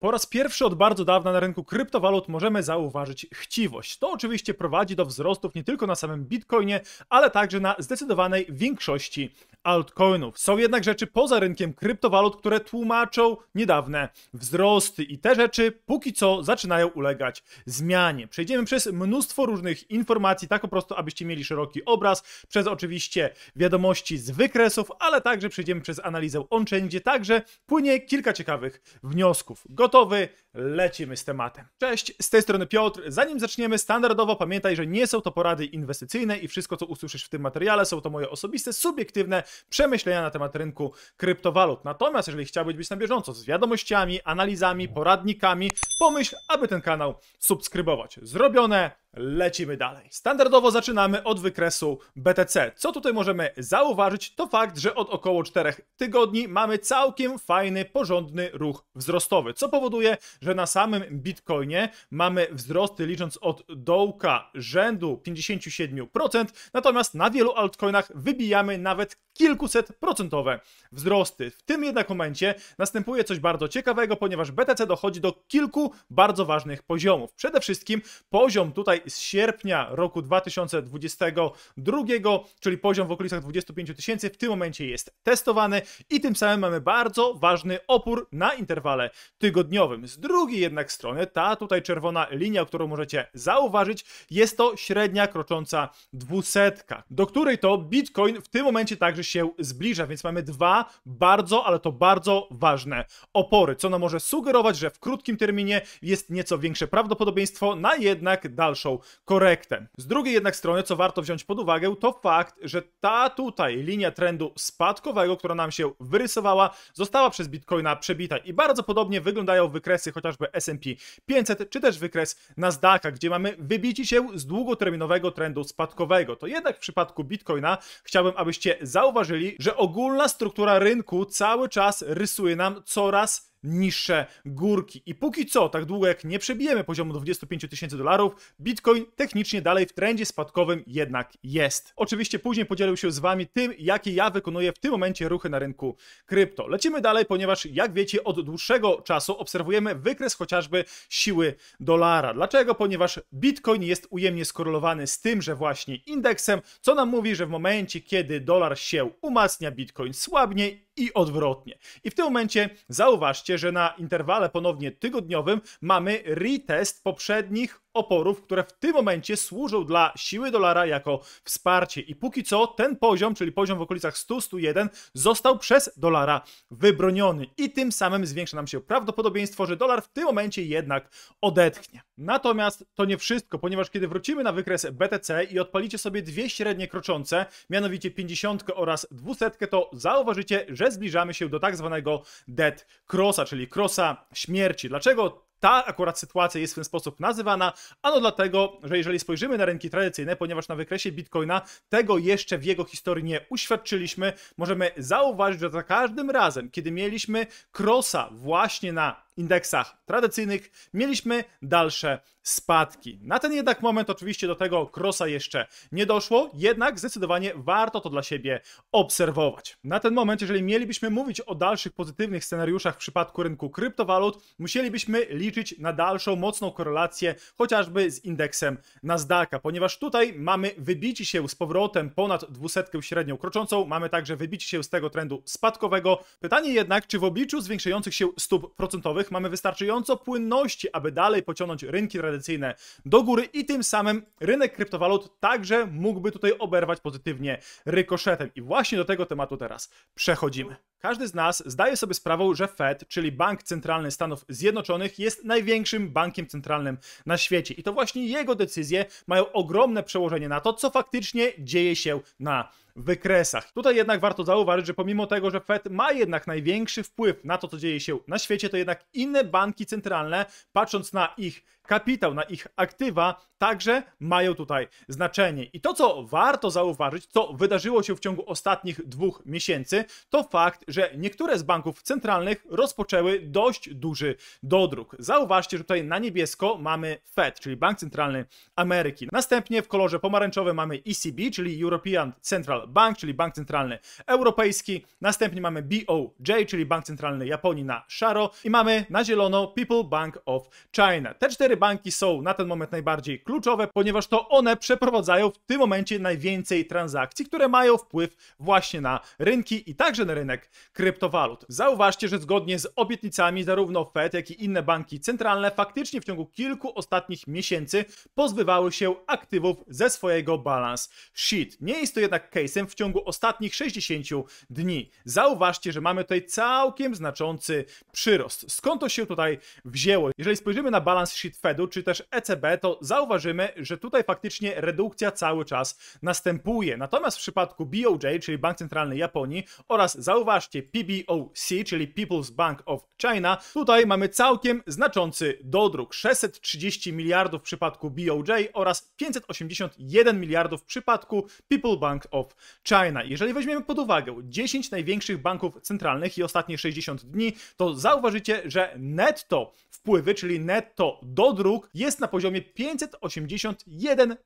Po raz pierwszy od bardzo dawna na rynku kryptowalut możemy zauważyć chciwość. To oczywiście prowadzi do wzrostów nie tylko na samym Bitcoinie, ale także na zdecydowanej większości altcoinów. Są jednak rzeczy poza rynkiem kryptowalut, które tłumaczą niedawne wzrosty i te rzeczy póki co zaczynają ulegać zmianie. Przejdziemy przez mnóstwo różnych informacji, tak po prostu, abyście mieli szeroki obraz, przez oczywiście wiadomości z wykresów, ale także przejdziemy przez analizę on-chain, gdzie także płynie kilka ciekawych wniosków gotowy, lecimy z tematem. Cześć, z tej strony Piotr. Zanim zaczniemy, standardowo pamiętaj, że nie są to porady inwestycyjne i wszystko, co usłyszysz w tym materiale, są to moje osobiste, subiektywne przemyślenia na temat rynku kryptowalut. Natomiast jeżeli chciałbyś być na bieżąco z wiadomościami, analizami, poradnikami, pomyśl, aby ten kanał subskrybować. Zrobione, lecimy dalej. Standardowo zaczynamy od wykresu BTC. Co tutaj możemy zauważyć, to fakt, że od około 4 tygodni mamy całkiem fajny, porządny ruch wzrostowy, co powoduje, że na samym Bitcoinie mamy wzrosty licząc od dołka rzędu 57%, natomiast na wielu altcoinach wybijamy nawet procentowe wzrosty. W tym jednak momencie następuje coś bardzo ciekawego, ponieważ BTC dochodzi do kilku bardzo ważnych poziomów. Przede wszystkim poziom tutaj z sierpnia roku 2022, czyli poziom w okolicach 25 tysięcy, w tym momencie jest testowany i tym samym mamy bardzo ważny opór na interwale tygodniowym. Z drugiej jednak strony, ta tutaj czerwona linia, którą możecie zauważyć, jest to średnia krocząca dwusetka, do której to Bitcoin w tym momencie także się zbliża, więc mamy dwa bardzo, ale to bardzo ważne opory, co nam może sugerować, że w krótkim terminie jest nieco większe prawdopodobieństwo na jednak dalszą korektę. Z drugiej jednak strony, co warto wziąć pod uwagę, to fakt, że ta tutaj linia trendu spadkowego, która nam się wyrysowała, została przez Bitcoina przebita i bardzo podobnie wyglądają wykresy chociażby S&P 500, czy też wykres Nasdaqa, gdzie mamy wybici się z długoterminowego trendu spadkowego. To jednak w przypadku Bitcoina chciałbym, abyście zauważyli, zauważyli, że ogólna struktura rynku cały czas rysuje nam coraz niższe górki. I póki co, tak długo jak nie przebijemy poziomu 25 tysięcy dolarów, Bitcoin technicznie dalej w trendzie spadkowym jednak jest. Oczywiście później podzielę się z Wami tym, jakie ja wykonuję w tym momencie ruchy na rynku krypto. Lecimy dalej, ponieważ jak wiecie, od dłuższego czasu obserwujemy wykres chociażby siły dolara. Dlaczego? Ponieważ Bitcoin jest ujemnie skorelowany z tym, że właśnie indeksem, co nam mówi, że w momencie, kiedy dolar się umacnia, Bitcoin słabnie i odwrotnie. I w tym momencie zauważcie, Zobaczcie, że na interwale ponownie tygodniowym mamy retest poprzednich oporów, które w tym momencie służą dla siły dolara jako wsparcie. I póki co ten poziom, czyli poziom w okolicach 100-101, został przez dolara wybroniony. I tym samym zwiększa nam się prawdopodobieństwo, że dolar w tym momencie jednak odetchnie. Natomiast to nie wszystko, ponieważ kiedy wrócimy na wykres BTC i odpalicie sobie dwie średnie kroczące, mianowicie 50 oraz 200, to zauważycie, że zbliżamy się do tak zwanego dead crossa, czyli crossa śmierci. Dlaczego ta akurat sytuacja jest w ten sposób nazywana, ano dlatego, że jeżeli spojrzymy na rynki tradycyjne, ponieważ na wykresie Bitcoina tego jeszcze w jego historii nie uświadczyliśmy, możemy zauważyć, że za każdym razem, kiedy mieliśmy krosa właśnie na indeksach tradycyjnych mieliśmy dalsze spadki. Na ten jednak moment oczywiście do tego krosa jeszcze nie doszło, jednak zdecydowanie warto to dla siebie obserwować. Na ten moment, jeżeli mielibyśmy mówić o dalszych pozytywnych scenariuszach w przypadku rynku kryptowalut, musielibyśmy liczyć na dalszą mocną korelację chociażby z indeksem Nasdaqa, ponieważ tutaj mamy wybicie się z powrotem ponad dwusetkę średnią kroczącą, mamy także wybicie się z tego trendu spadkowego. Pytanie jednak, czy w obliczu zwiększających się stóp procentowych których mamy wystarczająco płynności, aby dalej pociągnąć rynki tradycyjne do góry i tym samym rynek kryptowalut także mógłby tutaj oberwać pozytywnie rykoszetem. I właśnie do tego tematu teraz przechodzimy. Każdy z nas zdaje sobie sprawę, że Fed, czyli Bank Centralny Stanów Zjednoczonych, jest największym bankiem centralnym na świecie. I to właśnie jego decyzje mają ogromne przełożenie na to, co faktycznie dzieje się na wykresach. Tutaj jednak warto zauważyć, że pomimo tego, że Fed ma jednak największy wpływ na to, co dzieje się na świecie, to jednak inne banki centralne, patrząc na ich kapitał, na ich aktywa także mają tutaj znaczenie. I to, co warto zauważyć, co wydarzyło się w ciągu ostatnich dwóch miesięcy, to fakt, że niektóre z banków centralnych rozpoczęły dość duży dodruk. Zauważcie, że tutaj na niebiesko mamy Fed, czyli Bank Centralny Ameryki. Następnie w kolorze pomarańczowym mamy ECB, czyli European Central Bank, czyli Bank Centralny Europejski. Następnie mamy BOJ, czyli Bank Centralny Japonii na szaro i mamy na zielono People Bank of China. Te cztery banki są na ten moment najbardziej kluczowe, ponieważ to one przeprowadzają w tym momencie najwięcej transakcji, które mają wpływ właśnie na rynki i także na rynek kryptowalut. Zauważcie, że zgodnie z obietnicami zarówno Fed, jak i inne banki centralne faktycznie w ciągu kilku ostatnich miesięcy pozbywały się aktywów ze swojego balance sheet. Nie jest to jednak case'em w ciągu ostatnich 60 dni. Zauważcie, że mamy tutaj całkiem znaczący przyrost. Skąd to się tutaj wzięło? Jeżeli spojrzymy na balance sheet Fed, Fedu czy też ECB, to zauważymy, że tutaj faktycznie redukcja cały czas następuje. Natomiast w przypadku BOJ, czyli Bank Centralny Japonii oraz zauważcie PBOC, czyli People's Bank of China, tutaj mamy całkiem znaczący dodruk 630 miliardów w przypadku BOJ oraz 581 miliardów w przypadku People's Bank of China. Jeżeli weźmiemy pod uwagę 10 największych banków centralnych i ostatnie 60 dni, to zauważycie, że netto wpływy, czyli netto dodruk dróg jest na poziomie 581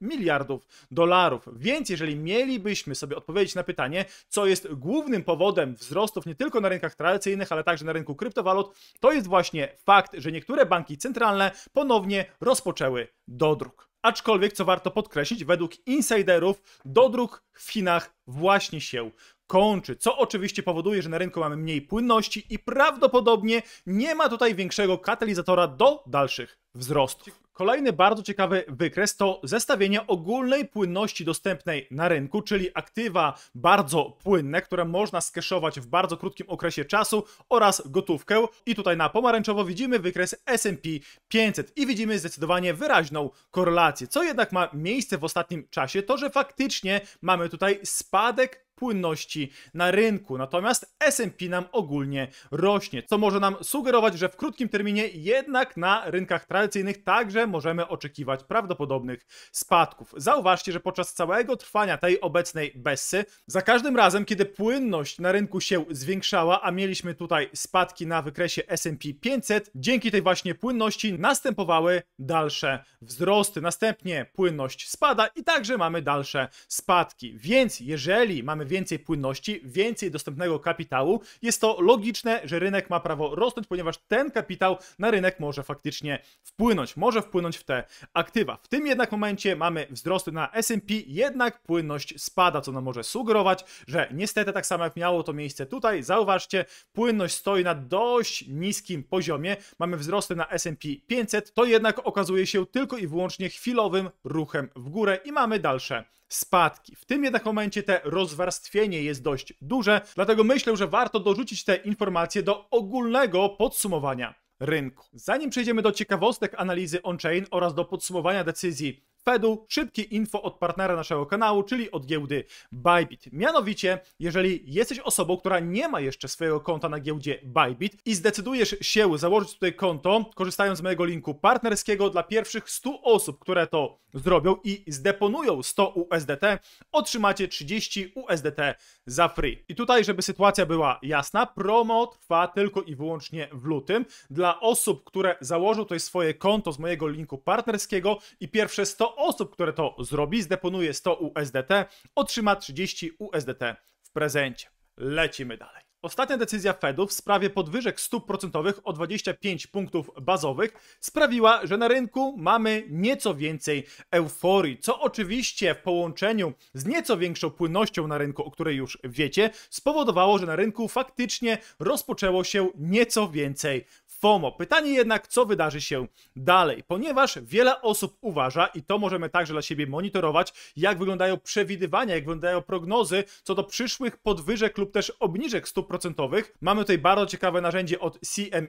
miliardów dolarów. Więc jeżeli mielibyśmy sobie odpowiedzieć na pytanie, co jest głównym powodem wzrostów nie tylko na rynkach tradycyjnych, ale także na rynku kryptowalut, to jest właśnie fakt, że niektóre banki centralne ponownie rozpoczęły dodruk. Aczkolwiek, co warto podkreślić, według insiderów dodruk w Chinach właśnie się kończy, co oczywiście powoduje, że na rynku mamy mniej płynności i prawdopodobnie nie ma tutaj większego katalizatora do dalszych wzrostów. Kolejny bardzo ciekawy wykres to zestawienie ogólnej płynności dostępnej na rynku, czyli aktywa bardzo płynne, które można skeszować w bardzo krótkim okresie czasu oraz gotówkę. I tutaj na pomarańczowo widzimy wykres S&P 500 i widzimy zdecydowanie wyraźną korelację. Co jednak ma miejsce w ostatnim czasie, to że faktycznie mamy tutaj spadek płynności na rynku. Natomiast S&P nam ogólnie rośnie, co może nam sugerować, że w krótkim terminie jednak na rynkach tradycyjnych także możemy oczekiwać prawdopodobnych spadków. Zauważcie, że podczas całego trwania tej obecnej Bessy, za każdym razem, kiedy płynność na rynku się zwiększała, a mieliśmy tutaj spadki na wykresie S&P 500, dzięki tej właśnie płynności następowały dalsze wzrosty. Następnie płynność spada i także mamy dalsze spadki. Więc jeżeli mamy więcej płynności, więcej dostępnego kapitału, jest to logiczne, że rynek ma prawo rosnąć, ponieważ ten kapitał na rynek może faktycznie wpłynąć, może wpłynąć w te aktywa. W tym jednak momencie mamy wzrosty na S&P, jednak płynność spada, co nam może sugerować, że niestety tak samo jak miało to miejsce tutaj, zauważcie, płynność stoi na dość niskim poziomie. Mamy wzrosty na S&P 500, to jednak okazuje się tylko i wyłącznie chwilowym ruchem w górę i mamy dalsze spadki. W tym jednak momencie te rozwarstwienie jest dość duże, dlatego myślę, że warto dorzucić te informacje do ogólnego podsumowania rynku. Zanim przejdziemy do ciekawostek analizy on-chain oraz do podsumowania decyzji Fedu szybki info od partnera naszego kanału, czyli od giełdy Bybit. Mianowicie, jeżeli jesteś osobą, która nie ma jeszcze swojego konta na giełdzie Bybit i zdecydujesz się założyć tutaj konto, korzystając z mojego linku partnerskiego dla pierwszych 100 osób, które to zrobią i zdeponują 100 USDT, otrzymacie 30 USDT za free. I tutaj, żeby sytuacja była jasna, promo trwa tylko i wyłącznie w lutym. Dla osób, które założą tutaj swoje konto z mojego linku partnerskiego i pierwsze 100 osób, które to zrobi, zdeponuje 100 USDT, otrzyma 30 USDT w prezencie. Lecimy dalej. Ostatnia decyzja Fedu w sprawie podwyżek stóp procentowych o 25 punktów bazowych sprawiła, że na rynku mamy nieco więcej euforii, co oczywiście w połączeniu z nieco większą płynnością na rynku, o której już wiecie, spowodowało, że na rynku faktycznie rozpoczęło się nieco więcej FOMO. Pytanie jednak, co wydarzy się dalej, ponieważ wiele osób uważa, i to możemy także dla siebie monitorować, jak wyglądają przewidywania, jak wyglądają prognozy co do przyszłych podwyżek lub też obniżek stóp procentowych. Mamy tutaj bardzo ciekawe narzędzie od CME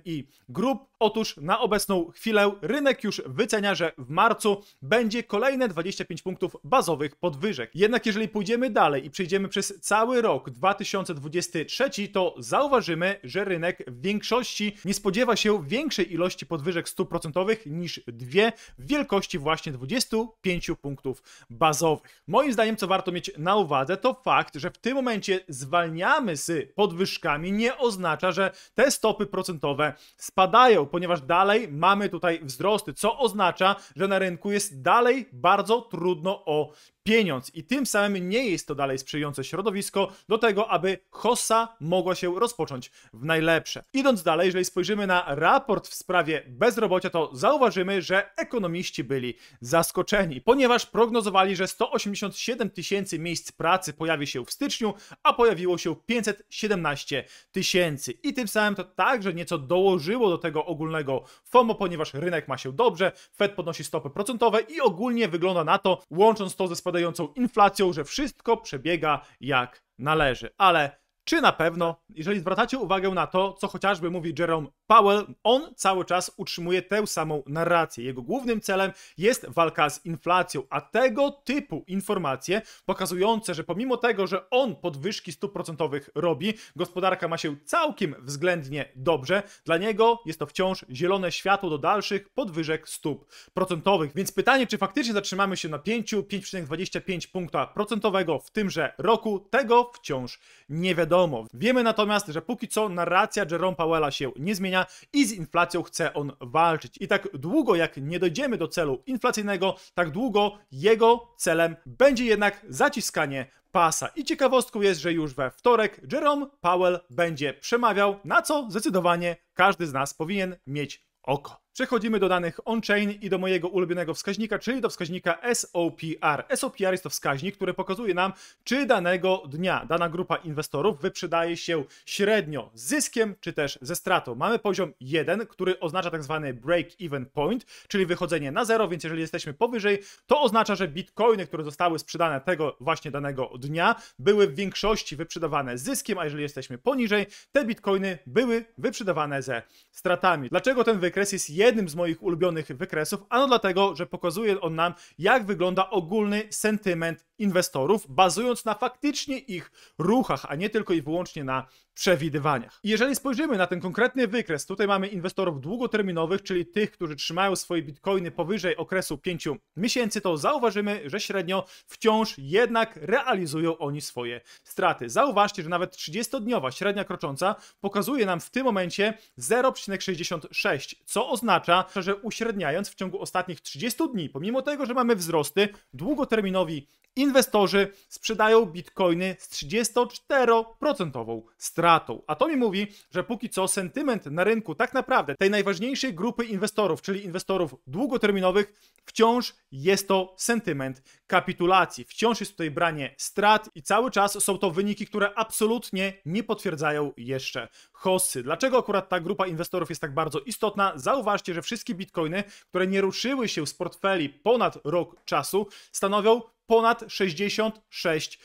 Group. Otóż na obecną chwilę rynek już wycenia, że w marcu będzie kolejne 25 punktów bazowych podwyżek. Jednak jeżeli pójdziemy dalej i przejdziemy przez cały rok 2023, to zauważymy, że rynek w większości nie spodziewa się się większej ilości podwyżek 100% niż dwie w wielkości właśnie 25 punktów bazowych. Moim zdaniem, co warto mieć na uwadze, to fakt, że w tym momencie zwalniamy z podwyżkami nie oznacza, że te stopy procentowe spadają, ponieważ dalej mamy tutaj wzrosty, co oznacza, że na rynku jest dalej bardzo trudno o pieniądz i tym samym nie jest to dalej sprzyjające środowisko do tego, aby HOSA mogła się rozpocząć w najlepsze. Idąc dalej, jeżeli spojrzymy na raport w sprawie bezrobocia, to zauważymy, że ekonomiści byli zaskoczeni, ponieważ prognozowali, że 187 tysięcy miejsc pracy pojawi się w styczniu, a pojawiło się 517 tysięcy. I tym samym to także nieco dołożyło do tego ogólnego FOMO, ponieważ rynek ma się dobrze, Fed podnosi stopy procentowe i ogólnie wygląda na to, łącząc to ze spadkiem gospodającą inflacją, że wszystko przebiega jak należy. Ale czy na pewno, jeżeli zwracacie uwagę na to, co chociażby mówi Jerome Powell, on cały czas utrzymuje tę samą narrację. Jego głównym celem jest walka z inflacją, a tego typu informacje pokazujące, że pomimo tego, że on podwyżki stóp procentowych robi, gospodarka ma się całkiem względnie dobrze, dla niego jest to wciąż zielone światło do dalszych podwyżek stóp procentowych. Więc pytanie, czy faktycznie zatrzymamy się na 5, 5,25 punkta procentowego w tymże roku, tego wciąż nie wiadomo wiadomo. Wiemy natomiast, że póki co narracja Jerome Powella się nie zmienia i z inflacją chce on walczyć. I tak długo jak nie dojdziemy do celu inflacyjnego, tak długo jego celem będzie jednak zaciskanie pasa. I ciekawostką jest, że już we wtorek Jerome Powell będzie przemawiał, na co zdecydowanie każdy z nas powinien mieć oko. Przechodzimy do danych on-chain i do mojego ulubionego wskaźnika, czyli do wskaźnika SOPR. SOPR jest to wskaźnik, który pokazuje nam, czy danego dnia dana grupa inwestorów wyprzedaje się średnio z zyskiem, czy też ze stratą. Mamy poziom 1, który oznacza tak zwany break-even point, czyli wychodzenie na zero, więc jeżeli jesteśmy powyżej, to oznacza, że bitcoiny, które zostały sprzedane tego właśnie danego dnia, były w większości wyprzedawane z zyskiem, a jeżeli jesteśmy poniżej, te bitcoiny były wyprzedawane ze stratami. Dlaczego ten wykres jest jednym z moich ulubionych wykresów, a no dlatego, że pokazuje on nam, jak wygląda ogólny sentyment inwestorów, bazując na faktycznie ich ruchach, a nie tylko i wyłącznie na przewidywaniach. I jeżeli spojrzymy na ten konkretny wykres, tutaj mamy inwestorów długoterminowych, czyli tych, którzy trzymają swoje bitcoiny powyżej okresu 5 miesięcy, to zauważymy, że średnio wciąż jednak realizują oni swoje straty. Zauważcie, że nawet 30-dniowa średnia krocząca pokazuje nam w tym momencie 0,66, co oznacza, że uśredniając w ciągu ostatnich 30 dni, pomimo tego, że mamy wzrosty, długoterminowi Inwestorzy sprzedają bitcoiny z 34% stratą. A to mi mówi, że póki co sentyment na rynku tak naprawdę tej najważniejszej grupy inwestorów, czyli inwestorów długoterminowych, Wciąż jest to sentyment kapitulacji. Wciąż jest tutaj branie strat i cały czas są to wyniki, które absolutnie nie potwierdzają jeszcze hossy. Dlaczego akurat ta grupa inwestorów jest tak bardzo istotna? Zauważcie, że wszystkie bitcoiny, które nie ruszyły się z portfeli ponad rok czasu, stanowią ponad 66%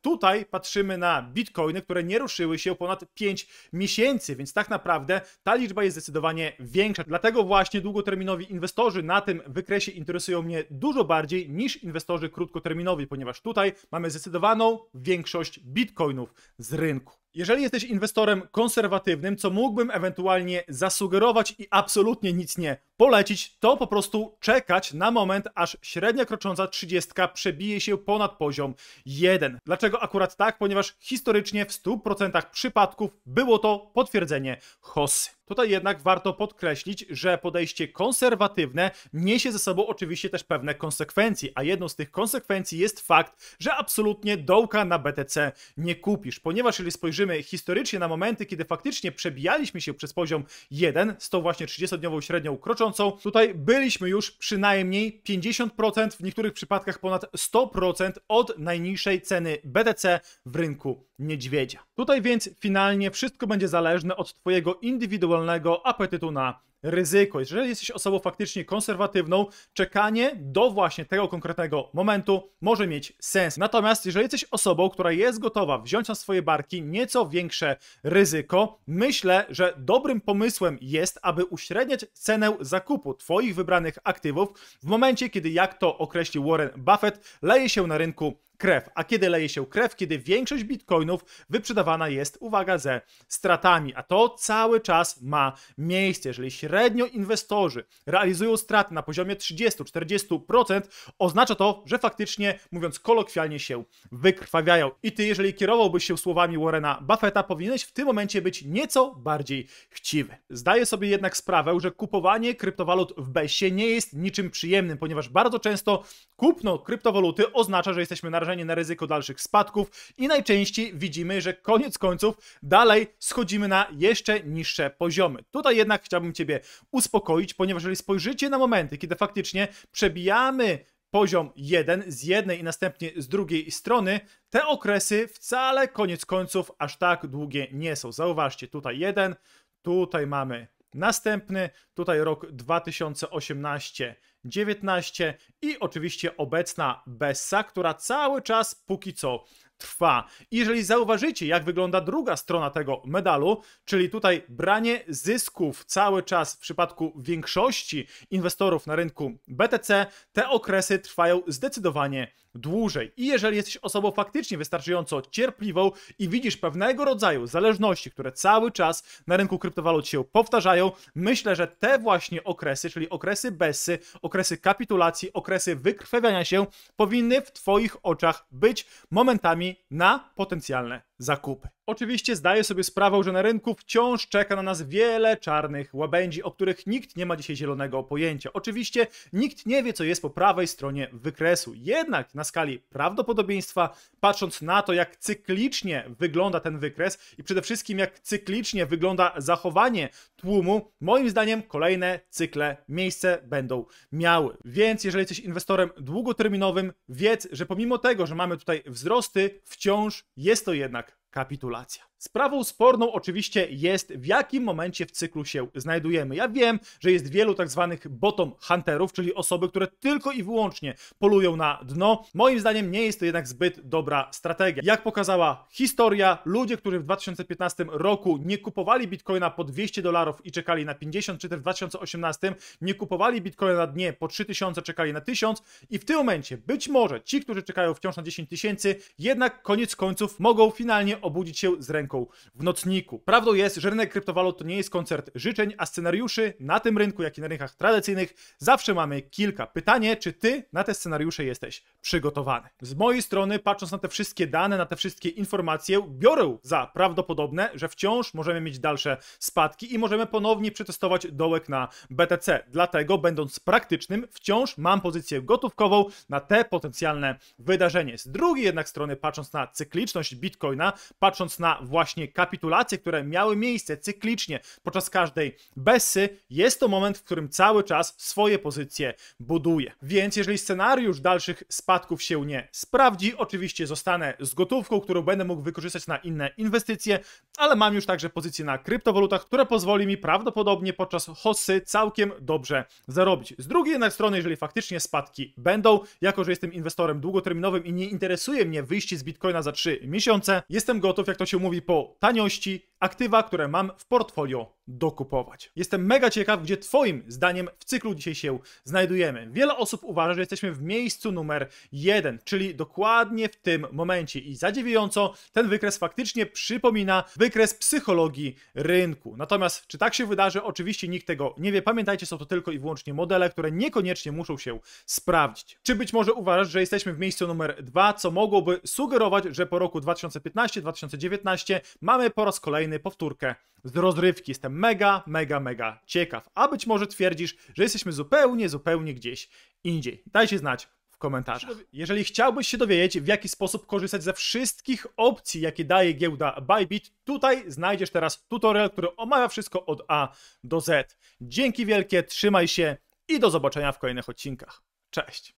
Tutaj patrzymy na bitcoiny, które nie ruszyły się ponad 5 miesięcy, więc tak naprawdę ta liczba jest zdecydowanie większa. Dlatego właśnie długoterminowi inwestorzy na tym wykresie interesują mnie dużo bardziej niż inwestorzy krótkoterminowi, ponieważ tutaj mamy zdecydowaną większość bitcoinów z rynku. Jeżeli jesteś inwestorem konserwatywnym, co mógłbym ewentualnie zasugerować i absolutnie nic nie polecić, to po prostu czekać na moment, aż średnia krocząca 30 przebije się ponad poziom 1. Dlaczego akurat tak? Ponieważ historycznie w 100% przypadków było to potwierdzenie hossy. Tutaj jednak warto podkreślić, że podejście konserwatywne niesie ze sobą oczywiście też pewne konsekwencje, a jedną z tych konsekwencji jest fakt, że absolutnie dołka na BTC nie kupisz, ponieważ jeżeli spojrzymy spojrzymy historycznie na momenty, kiedy faktycznie przebijaliśmy się przez poziom 1 z tą właśnie 30-dniową średnią kroczącą, tutaj byliśmy już przynajmniej 50%, w niektórych przypadkach ponad 100% od najniższej ceny BTC w rynku niedźwiedzia. Tutaj więc finalnie wszystko będzie zależne od Twojego indywidualnego apetytu na ryzyko. Jeżeli jesteś osobą faktycznie konserwatywną, czekanie do właśnie tego konkretnego momentu może mieć sens. Natomiast jeżeli jesteś osobą, która jest gotowa wziąć na swoje barki nieco większe ryzyko, myślę, że dobrym pomysłem jest, aby uśredniać cenę zakupu Twoich wybranych aktywów w momencie, kiedy, jak to określił Warren Buffett, leje się na rynku krew. A kiedy leje się krew, kiedy większość bitcoinów wyprzedawana jest, uwaga, ze stratami. A to cały czas ma miejsce. Jeżeli średnio inwestorzy realizują straty na poziomie 30-40%, oznacza to, że faktycznie, mówiąc kolokwialnie, się wykrwawiają. I ty, jeżeli kierowałbyś się słowami Warrena Buffetta, powinieneś w tym momencie być nieco bardziej chciwy. Zdaję sobie jednak sprawę, że kupowanie kryptowalut w BES-ie nie jest niczym przyjemnym, ponieważ bardzo często kupno kryptowaluty oznacza, że jesteśmy na narażeni na ryzyko dalszych spadków i najczęściej widzimy, że koniec końców dalej schodzimy na jeszcze niższe poziomy. Tutaj jednak chciałbym Ciebie uspokoić, ponieważ jeżeli spojrzycie na momenty, kiedy faktycznie przebijamy poziom 1 z jednej i następnie z drugiej strony, te okresy wcale koniec końców aż tak długie nie są. Zauważcie, tutaj 1, tutaj mamy Następny tutaj rok 2018-19 i oczywiście obecna Bessa, która cały czas póki co trwa. jeżeli zauważycie, jak wygląda druga strona tego medalu, czyli tutaj branie zysków cały czas w przypadku większości inwestorów na rynku BTC, te okresy trwają zdecydowanie dłużej. I jeżeli jesteś osobą faktycznie wystarczająco cierpliwą i widzisz pewnego rodzaju zależności, które cały czas na rynku kryptowalut się powtarzają, myślę, że te właśnie okresy, czyli okresy besy, okresy kapitulacji, okresy wykrwawiania się, powinny w Twoich oczach być momentami na potencjalne zakupy. Oczywiście zdaję sobie sprawę, że na rynku wciąż czeka na nas wiele czarnych łabędzi, o których nikt nie ma dzisiaj zielonego pojęcia. Oczywiście nikt nie wie, co jest po prawej stronie wykresu. Jednak na skali prawdopodobieństwa, patrząc na to, jak cyklicznie wygląda ten wykres i przede wszystkim jak cyklicznie wygląda zachowanie tłumu, moim zdaniem kolejne cykle miejsce będą miały. Więc jeżeli jesteś inwestorem długoterminowym, wiedz, że pomimo tego, że mamy tutaj wzrosty, wciąż jest to jednak capitulația. Sprawą sporną oczywiście jest, w jakim momencie w cyklu się znajdujemy. Ja wiem, że jest wielu tak zwanych bottom hunterów, czyli osoby, które tylko i wyłącznie polują na dno. Moim zdaniem nie jest to jednak zbyt dobra strategia. Jak pokazała historia, ludzie, którzy w 2015 roku nie kupowali bitcoina po 200 dolarów i czekali na 50, czy też w 2018 nie kupowali bitcoina na dnie po 3000, czekali na 1000 i w tym momencie być może ci, którzy czekają wciąż na 10 tysięcy, jednak koniec końców mogą finalnie obudzić się z ręką ręką w nocniku. Prawdą jest, że rynek kryptowalut to nie jest koncert życzeń, a scenariuszy na tym rynku, jak i na rynkach tradycyjnych, zawsze mamy kilka. Pytanie, czy ty na te scenariusze jesteś przygotowany? Z mojej strony, patrząc na te wszystkie dane, na te wszystkie informacje, biorę za prawdopodobne, że wciąż możemy mieć dalsze spadki i możemy ponownie przetestować dołek na BTC. Dlatego, będąc praktycznym, wciąż mam pozycję gotówkową na te potencjalne wydarzenie. Z drugiej jednak strony, patrząc na cykliczność bitcoina, patrząc na właśnie właśnie kapitulacje, które miały miejsce cyklicznie podczas każdej Bessy, jest to moment, w którym cały czas swoje pozycje buduje. Więc jeżeli scenariusz dalszych spadków się nie sprawdzi, oczywiście zostanę z gotówką, którą będę mógł wykorzystać na inne inwestycje, ale mam już także pozycję na kryptowalutach, które pozwoli mi prawdopodobnie podczas hossy całkiem dobrze zarobić. Z drugiej jednak strony, jeżeli faktycznie spadki będą, jako że jestem inwestorem długoterminowym i nie interesuje mnie wyjście z Bitcoina za 3 miesiące, jestem gotów, jak to się mówi, po taniości, aktywa, które mam w portfolio dokupować. Jestem mega ciekaw, gdzie Twoim zdaniem w cyklu dzisiaj się znajdujemy. Wiele osób uważa, że jesteśmy w miejscu numer jeden, czyli dokładnie w tym momencie. I zadziwiająco ten wykres faktycznie przypomina wykres psychologii rynku. Natomiast, czy tak się wydarzy, oczywiście nikt tego nie wie. Pamiętajcie, są to tylko i wyłącznie modele, które niekoniecznie muszą się sprawdzić. Czy być może uważasz, że jesteśmy w miejscu numer dwa, co mogłoby sugerować, że po roku 2015-2019 mamy po raz kolejny kolejny powtórkę z rozrywki. Jestem mega, mega, mega ciekaw. A być może twierdzisz, że jesteśmy zupełnie, zupełnie gdzieś indziej. Dajcie znać w komentarzach. Jeżeli chciałbyś się dowiedzieć, w jaki sposób korzystać ze wszystkich opcji, jakie daje giełda Bybit, tutaj znajdziesz teraz tutorial, który omawia wszystko od A do Z. Dzięki wielkie, trzymaj się i do zobaczenia w kolejnych odcinkach. Cześć!